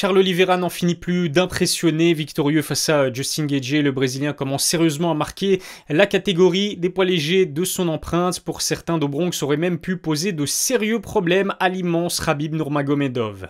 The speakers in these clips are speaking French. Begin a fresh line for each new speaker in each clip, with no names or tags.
Charles Oliveira n'en finit plus d'impressionner, victorieux face à Justin Gage. Le Brésilien commence sérieusement à marquer la catégorie des poids légers de son empreinte. Pour certains, Dobronx aurait même pu poser de sérieux problèmes à l'immense Rabib Nurmagomedov.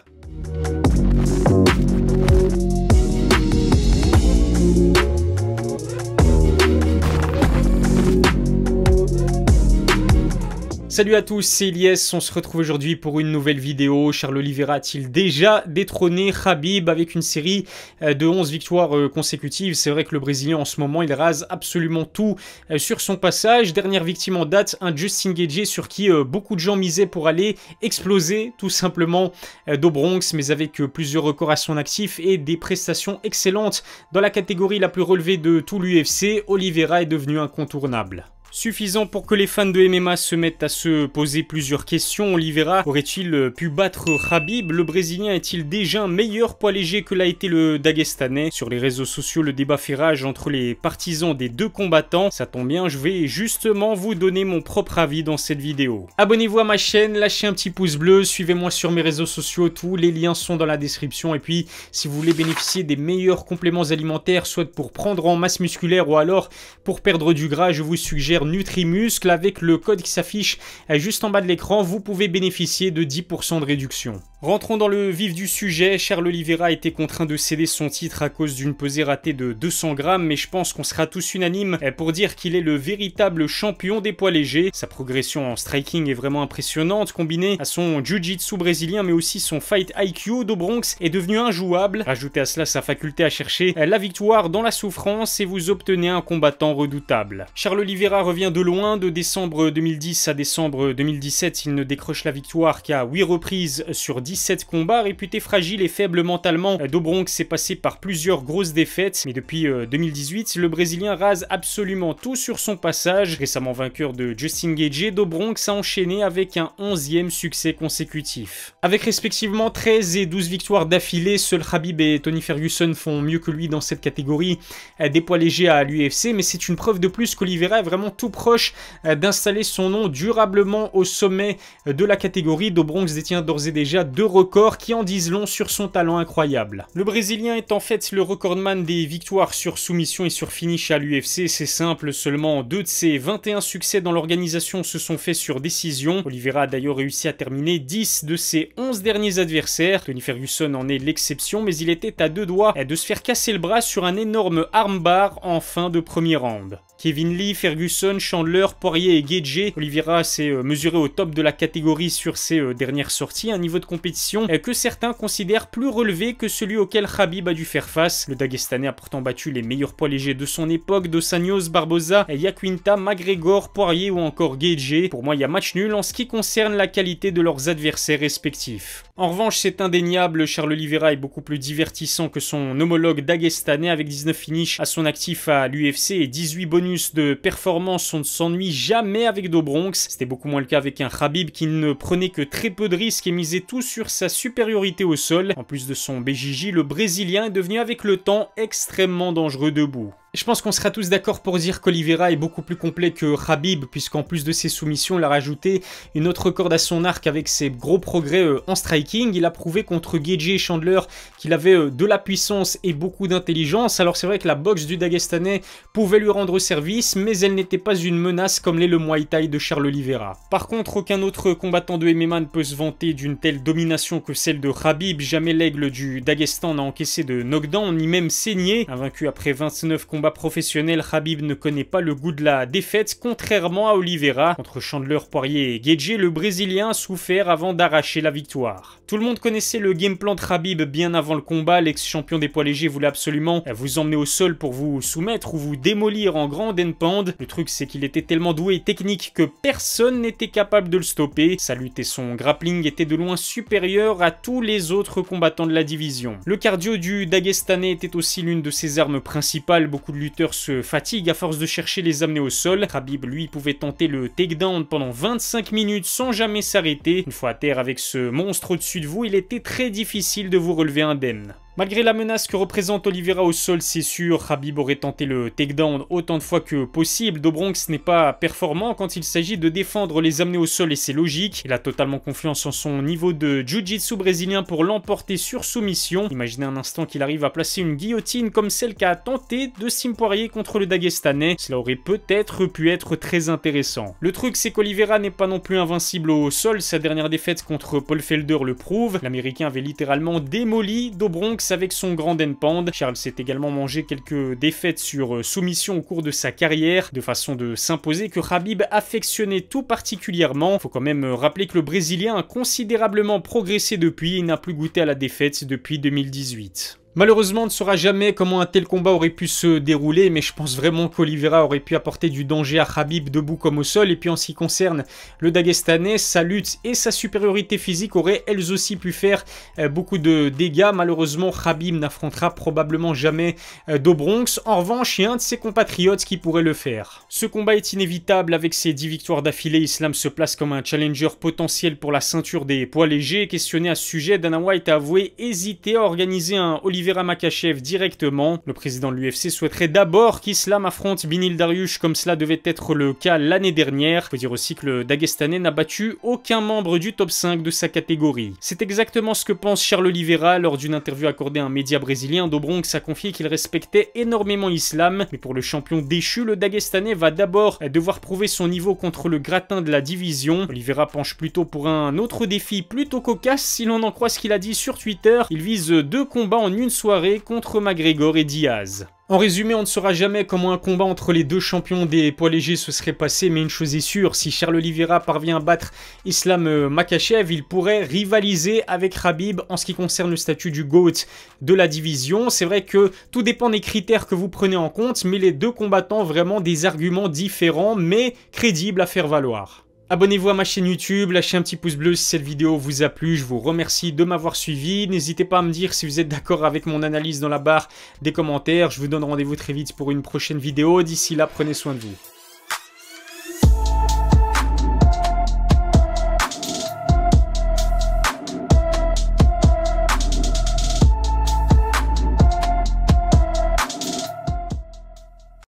Salut à tous, c'est Elias, on se retrouve aujourd'hui pour une nouvelle vidéo. Charles Oliveira a-t-il déjà détrôné Khabib avec une série euh, de 11 victoires euh, consécutives C'est vrai que le Brésilien en ce moment, il rase absolument tout euh, sur son passage. Dernière victime en date, un Justin Gage sur qui beaucoup de gens misaient pour aller exploser tout simplement d'au Bronx, mais avec plusieurs records à son actif et des prestations excellentes dans la catégorie la plus relevée de tout l'UFC, Oliveira est devenu incontournable. Suffisant pour que les fans de MMA se mettent à se poser plusieurs questions. verra, aurait-il pu battre Khabib Le Brésilien est-il déjà un meilleur poids léger que l'a été le Dagestanais Sur les réseaux sociaux, le débat fait rage entre les partisans des deux combattants. Ça tombe bien, je vais justement vous donner mon propre avis dans cette vidéo. Abonnez-vous à ma chaîne, lâchez un petit pouce bleu, suivez-moi sur mes réseaux sociaux, tous les liens sont dans la description. Et puis, si vous voulez bénéficier des meilleurs compléments alimentaires, soit pour prendre en masse musculaire ou alors pour perdre du gras, je vous suggère Nutrimuscle avec le code qui s'affiche juste en bas de l'écran, vous pouvez bénéficier de 10% de réduction. Rentrons dans le vif du sujet, Charles Oliveira a été contraint de céder son titre à cause d'une pesée ratée de 200 grammes, mais je pense qu'on sera tous unanimes pour dire qu'il est le véritable champion des poids légers. Sa progression en striking est vraiment impressionnante, combinée à son jiu-jitsu brésilien, mais aussi son fight IQ de Bronx est devenu injouable. Ajoutez à cela sa faculté à chercher la victoire dans la souffrance et vous obtenez un combattant redoutable. Charles Oliveira revient de loin, de décembre 2010 à décembre 2017, il ne décroche la victoire qu'à 8 reprises sur 10 17 combats. Réputé fragile et faible mentalement, euh, Dobronk s'est passé par plusieurs grosses défaites, mais depuis 2018, euh, le Brésilien rase absolument tout sur son passage. Récemment vainqueur de Justin Gage, Dobronk a enchaîné avec un 11e succès consécutif. Avec respectivement 13 et 12 victoires d'affilée, seul Khabib et Tony Ferguson font mieux que lui dans cette catégorie euh, des poids légers à l'UFC, mais c'est une preuve de plus qu'Olivera est vraiment tout proche d'installer son nom durablement au sommet de la catégorie. Dobronk détient d'ores et déjà deux records qui en disent long sur son talent incroyable. Le Brésilien est en fait le recordman des victoires sur soumission et sur finish à l'UFC, c'est simple, seulement deux de ses 21 succès dans l'organisation se sont faits sur décision. Oliveira a d'ailleurs réussi à terminer 10 de ses 11 derniers adversaires. Tony Ferguson en est l'exception, mais il était à deux doigts de se faire casser le bras sur un énorme armbar en fin de premier round. Kevin Lee, Ferguson, Chandler, Poirier et Gage. Oliveira s'est euh, mesuré au top de la catégorie sur ses euh, dernières sorties, un niveau de compétition euh, que certains considèrent plus relevé que celui auquel Khabib a dû faire face. Le Dagestanais a pourtant battu les meilleurs poids légers de son époque, Dos Anjos, Barbosa, Yaquinta, McGregor, Poirier ou encore Gage. Pour moi, il y a match nul en ce qui concerne la qualité de leurs adversaires respectifs. En revanche, c'est indéniable, Charles Oliveira est beaucoup plus divertissant que son homologue dagestanais avec 19 finishes à son actif à l'UFC et 18 bonus de performance, on ne s'ennuie jamais avec Dobronx. C'était beaucoup moins le cas avec un Khabib qui ne prenait que très peu de risques et misait tout sur sa supériorité au sol. En plus de son BJJ, le Brésilien est devenu avec le temps extrêmement dangereux debout. Je pense qu'on sera tous d'accord pour dire qu'Olivera est beaucoup plus complet que Khabib, puisqu'en plus de ses soumissions, il a rajouté une autre corde à son arc avec ses gros progrès euh, en striking. Il a prouvé contre Gage et Chandler qu'il avait euh, de la puissance et beaucoup d'intelligence. Alors c'est vrai que la boxe du Dagestanais pouvait lui rendre service, mais elle n'était pas une menace comme l'est le Muay Thai de Charles Oliveira. Par contre, aucun autre combattant de MMA ne peut se vanter d'une telle domination que celle de Khabib. Jamais l'aigle du Dagestan n'a encaissé de knockdown, ni même saigné. vaincu après 29 combats professionnel, Khabib ne connaît pas le goût de la défaite, contrairement à Oliveira. Contre Chandler, Poirier et le Brésilien a souffert avant d'arracher la victoire. Tout le monde connaissait le game plan de Khabib bien avant le combat, l'ex-champion des poids légers voulait absolument euh, vous emmener au sol pour vous soumettre ou vous démolir en grande endpand. Le truc c'est qu'il était tellement doué et technique que personne n'était capable de le stopper. Sa lutte et son grappling étaient de loin supérieurs à tous les autres combattants de la division. Le cardio du Dagestanais était aussi l'une de ses armes principales, beaucoup de lutteurs se fatiguent à force de chercher les amener au sol. Khabib, lui, pouvait tenter le takedown pendant 25 minutes sans jamais s'arrêter. Une fois à terre avec ce monstre au-dessus de vous, il était très difficile de vous relever indemne. Malgré la menace que représente Oliveira au sol, c'est sûr, Habib aurait tenté le takedown autant de fois que possible. Dobronx n'est pas performant quand il s'agit de défendre les amener au sol et c'est logique. Il a totalement confiance en son niveau de jiu-jitsu brésilien pour l'emporter sur soumission. Imaginez un instant qu'il arrive à placer une guillotine comme celle qu'a tenté de simpoirier contre le Dagestanais. Cela aurait peut-être pu être très intéressant. Le truc, c'est qu'Oliveira n'est pas non plus invincible au sol. Sa dernière défaite contre Paul Felder le prouve. L'Américain avait littéralement démoli Dobronx avec son grand endpand. Charles s'est également mangé quelques défaites sur euh, soumission au cours de sa carrière, de façon de s'imposer que Khabib affectionnait tout particulièrement. Faut quand même euh, rappeler que le Brésilien a considérablement progressé depuis et n'a plus goûté à la défaite depuis 2018. Malheureusement, on ne saura jamais comment un tel combat aurait pu se dérouler, mais je pense vraiment qu'Olivera aurait pu apporter du danger à Khabib debout comme au sol, et puis en ce qui concerne le Dagestanais, sa lutte et sa supériorité physique auraient elles aussi pu faire euh, beaucoup de dégâts. Malheureusement, Khabib n'affrontera probablement jamais euh, Dobronx. En revanche, il y a un de ses compatriotes qui pourrait le faire. Ce combat est inévitable, avec ses 10 victoires d'affilée, Islam se place comme un challenger potentiel pour la ceinture des poids légers. Questionné à ce sujet, Dana White a avoué hésiter à organiser un Oliver Makachev directement. Le président de l'UFC souhaiterait d'abord qu'Islam affronte Binil Dariush comme cela devait être le cas l'année dernière. Il faut dire aussi que le Dagestanais n'a battu aucun membre du top 5 de sa catégorie. C'est exactement ce que pense Charles Oliveira lors d'une interview accordée à un média brésilien. Dobronx a confié qu'il respectait énormément Islam, mais pour le champion déchu, le Dagestanais va d'abord devoir prouver son niveau contre le gratin de la division. Oliveira penche plutôt pour un autre défi plutôt cocasse si l'on en croit ce qu'il a dit sur Twitter. Il vise deux combats en une soirée contre McGregor et Diaz. En résumé, on ne saura jamais comment un combat entre les deux champions des poids légers se serait passé, mais une chose est sûre, si Charles Oliveira parvient à battre Islam euh, Makachev, il pourrait rivaliser avec Rabib en ce qui concerne le statut du GOAT de la division. C'est vrai que tout dépend des critères que vous prenez en compte, mais les deux combattants vraiment des arguments différents, mais crédibles à faire valoir. Abonnez-vous à ma chaîne YouTube, lâchez un petit pouce bleu si cette vidéo vous a plu, je vous remercie de m'avoir suivi, n'hésitez pas à me dire si vous êtes d'accord avec mon analyse dans la barre des commentaires, je vous donne rendez-vous très vite pour une prochaine vidéo, d'ici là prenez soin de vous.